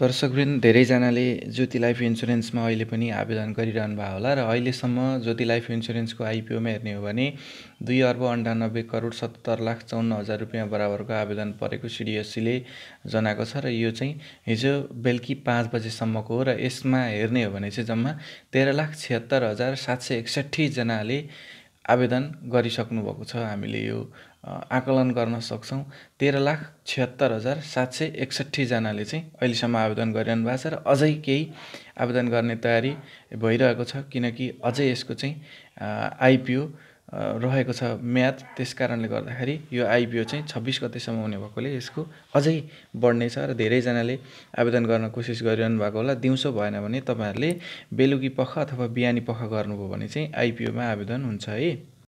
दर्शकवृन्द धेरैजनाले ज्योति लाइफ इन्सुरेन्समा अहिले पनि आवेदन गरिरहनु भएको होला र अहिलेसम्म ज्योति लाइफ इन्सुरेन्सको आइपिओमा हेर्ने हो भने दुई अर्ब अन्ठानब्बे करोड सत्तर लाख चौन्न हजार रुपियाँ बराबरको आवेदन परेको सिडिएससीले जनाएको छ र यो चाहिँ हिजो बेलुकी पाँच बजेसम्मको हो र यसमा हेर्ने हो भने चाहिँ जम्मा तेह्र लाख छिहत्तर हजार सात सय एकसट्ठीजनाले आवेदन गरिसक्नु भएको छ हामीले यो आकलन गर्न सक्छौँ तेह्र लाख छिहत्तर हजार सात सय एकसट्ठीजनाले चाहिँ अहिलेसम्म आवेदन गरिरहनु भएको छ र अझै केही आवेदन गर्ने तयारी भइरहेको छ किनकि अझै यसको चाहिँ आइपिओ रहेको छ म्याद त्यस कारणले गर्दाखेरि यो आइपिओ चाहिँ छब्बिस गतेसम्म हुने भएकोले यसको अझै छ र धेरैजनाले आवेदन गर्न कोसिस गरिरहनु भएको होला दिउँसो भएन भने तपाईँहरूले बेलुकी पख अथवा बिहानी पख गर्नुभयो भने चाहिँ आइपिओमा आवेदन हुन्छ है